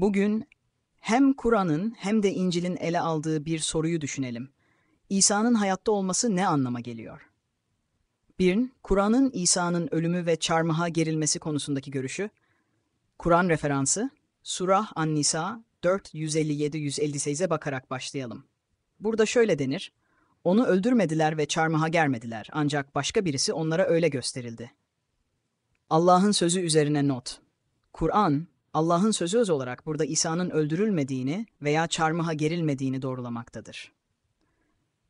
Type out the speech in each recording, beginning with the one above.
Bugün hem Kur'an'ın hem de İncil'in ele aldığı bir soruyu düşünelim. İsa'nın hayatta olması ne anlama geliyor? 1. Kur'an'ın İsa'nın ölümü ve çarmıha gerilmesi konusundaki görüşü. Kur'an referansı Surah An-Nisa 457-158'e bakarak başlayalım. Burada şöyle denir. Onu öldürmediler ve çarmıha germediler ancak başka birisi onlara öyle gösterildi. Allah'ın sözü üzerine not. Kur'an Allah'ın sözü öz olarak burada İsa'nın öldürülmediğini veya çarmıha gerilmediğini doğrulamaktadır.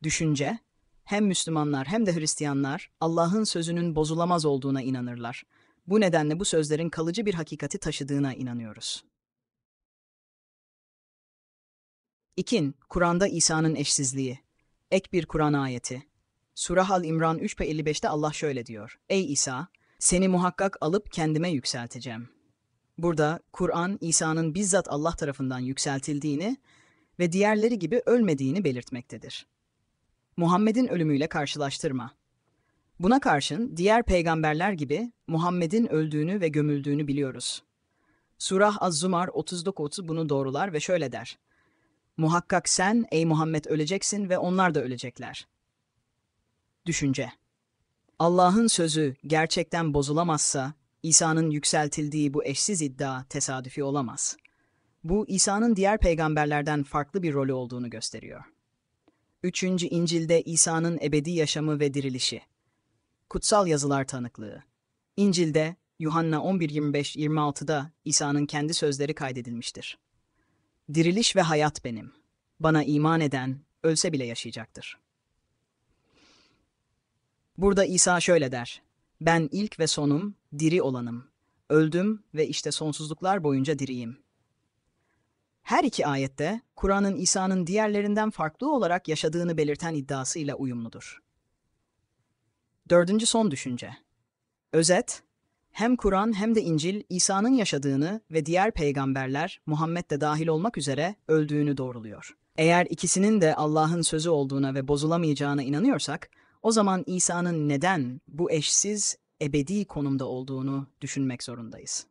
Düşünce, hem Müslümanlar hem de Hristiyanlar Allah'ın sözünün bozulamaz olduğuna inanırlar. Bu nedenle bu sözlerin kalıcı bir hakikati taşıdığına inanıyoruz. 2. Kur'an'da İsa'nın eşsizliği. Ek bir Kur'an ayeti. Surah Al-İmran 3.55'te Allah şöyle diyor. Ey İsa, seni muhakkak alıp kendime yükselteceğim. Burada Kur'an İsa'nın bizzat Allah tarafından yükseltildiğini ve diğerleri gibi ölmediğini belirtmektedir. Muhammed'in ölümüyle karşılaştırma. Buna karşın diğer peygamberler gibi Muhammed'in öldüğünü ve gömüldüğünü biliyoruz. Surah Az-Zumar 39 bunu doğrular ve şöyle der. Muhakkak sen ey Muhammed öleceksin ve onlar da ölecekler. Düşünce Allah'ın sözü gerçekten bozulamazsa İsa'nın yükseltildiği bu eşsiz iddia tesadüfi olamaz. Bu İsa'nın diğer peygamberlerden farklı bir rolü olduğunu gösteriyor. 3. İncil'de İsa'nın ebedi yaşamı ve dirilişi. Kutsal yazılar tanıklığı. İncil'de Yuhanna 11.25-26'da İsa'nın kendi sözleri kaydedilmiştir. Diriliş ve hayat benim. Bana iman eden ölse bile yaşayacaktır. Burada İsa şöyle der. Ben ilk ve sonum, diri olanım. Öldüm ve işte sonsuzluklar boyunca diriyim. Her iki ayette Kur'an'ın İsa'nın diğerlerinden farklı olarak yaşadığını belirten iddiasıyla uyumludur. Dördüncü son düşünce. Özet, hem Kur'an hem de İncil İsa'nın yaşadığını ve diğer peygamberler Muhammed de dahil olmak üzere öldüğünü doğruluyor. Eğer ikisinin de Allah'ın sözü olduğuna ve bozulamayacağına inanıyorsak, o zaman İsa'nın neden bu eşsiz, ebedi konumda olduğunu düşünmek zorundayız.